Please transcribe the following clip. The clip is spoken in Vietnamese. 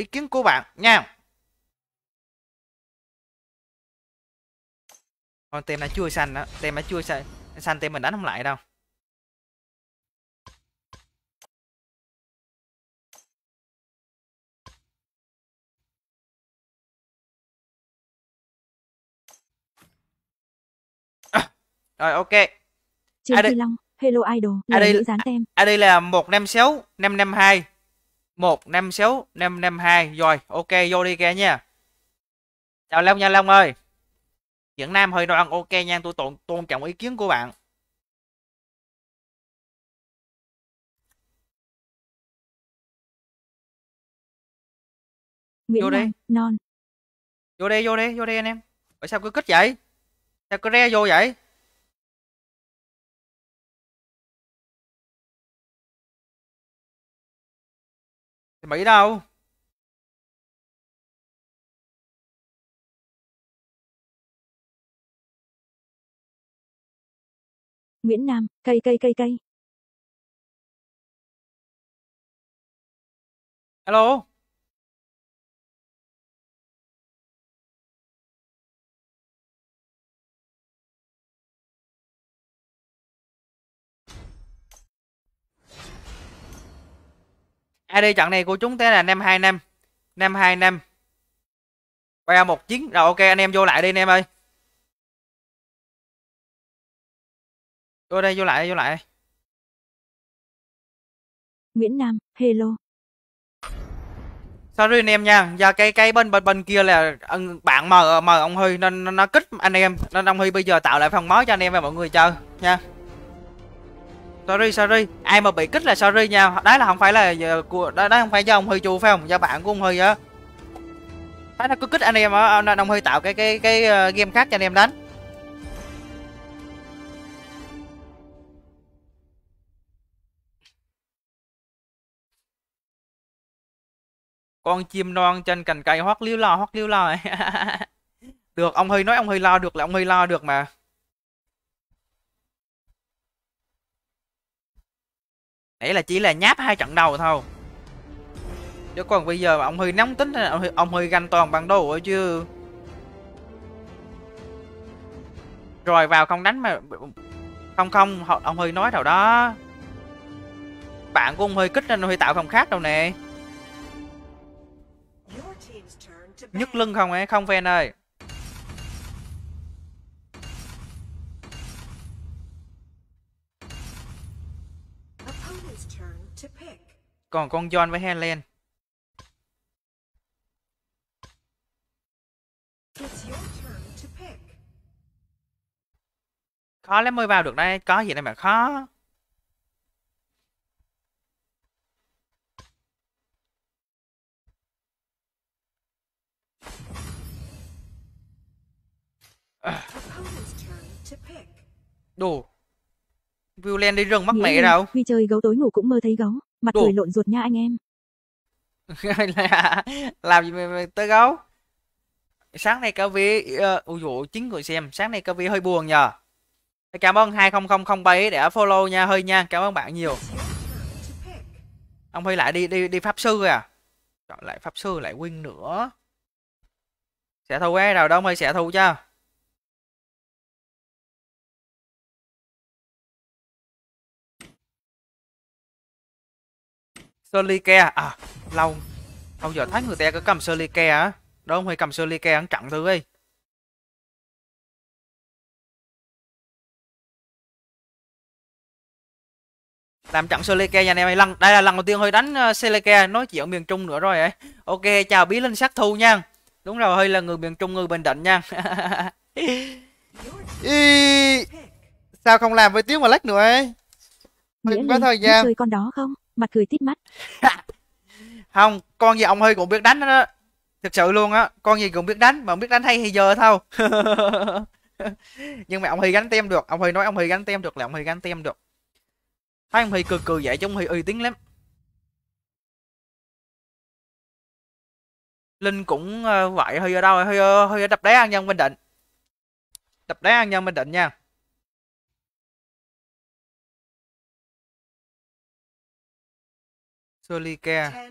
ý kiến của bạn nha con tem đã chui xanh đó tem đã chui xanh xanh tem mình đánh không lại đâu à, rồi ok Trương Phi Long Hello Idol là một năm sáu năm năm hai một năm năm sáu năm hai rồi ok vô đi kia nha chào Long nha Long ơi Việt Nam hơi đoan ok nha tôi tôn, tôn trọng ý kiến của bạn Nguyễn vô đi non vô đi vô đi vô đi anh em tại sao cứ kích vậy sao cứ re vô vậy Thì Mỹ đâu? Nguyễn Nam, cây cây cây cây. Hello. AD trận này của chúng ta là 525 525 319 rồi ok anh em vô lại đi anh em ơi vô đây vô lại vô lại Nguyễn Nam hello sorry anh em nha do cái cái bên bên bên kia là bạn mờ mờ ông Huy nên nó kích anh em nên ông Huy bây giờ tạo lại phòng mới cho anh em và mọi người chơi nha sorry sorry ai mà bị kích là sorry nha đấy là không phải là của đấy không phải do ông hơi chu phải không do bạn của ông hơi á thấy nó cứ kích anh em á ờ, nên ông hơi tạo cái cái cái ờ, game khác cho anh em đánh con chim non trên cành cây hót liêu lo hót liêu lo được ông hơi nói ông hơi lo được là ông hơi lo được mà nãy là chỉ là nháp hai trận đầu thôi chứ còn bây giờ mà ông huy nóng tính ông, huy ganh toàn bằng đồ rồi chứ rồi vào không đánh mà không không ông huy nói đâu đó bạn của ông huy kích nên ông hơi tạo phòng khác đâu nè nhức lưng không ấy không fan ơi Còn con John với Helen. Khó lắm mới vào được đây, có gì đây mà khó. Đồ Viu lên đi rừng mắc Nghĩa mẹ em, đâu. Huy chơi gấu tối ngủ cũng mơ thấy gấu, mặt Đủ. người lộn ruột nha anh em. làm gì mà, mà tới gấu? Sáng nay cao vi uh, ui dụ chín người xem, sáng nay cao vi hơi buồn nhờ. Cảm ơn hai bảy đã follow nha hơi nha, cảm ơn bạn nhiều. Ông hơi lại đi đi đi pháp sư à. Chọn lại pháp sư lại win nữa. Sẽ thu cái nào đâu Huy sẽ thu chưa? Surlike à lâu à, lâu giờ thấy người ta cứ cầm Surlike á đó ông huy cầm Surlike ăn chặn thứ đi. làm chặn Seleke nhà anh mày ơi lần đây là lần đầu tiên hơi đánh ờ, Seleke nói chuyện miền Trung nữa rồi ấy ok chào bí linh sát thu nha đúng rồi hơi là người miền Trung người Bình Định nha Ý... sao không làm với tiếng mà lách nữa ấy đừng có thời gian con đó không mặt cười tít mắt không con gì ông hơi cũng biết đánh đó thực sự luôn á con gì cũng biết đánh mà không biết đánh hay thì giờ thôi nhưng mà ông Huy gánh tem được ông Huy nói ông Huy gánh tem được là ông Huy gánh tem được thấy ông Huy cười cười vậy chứ ông Huy uy tín lắm Linh cũng ờ, vậy Huy ở đâu hơi hơi đập đá an nhân Bình Định đập đá an nhân Bình Định nha Care.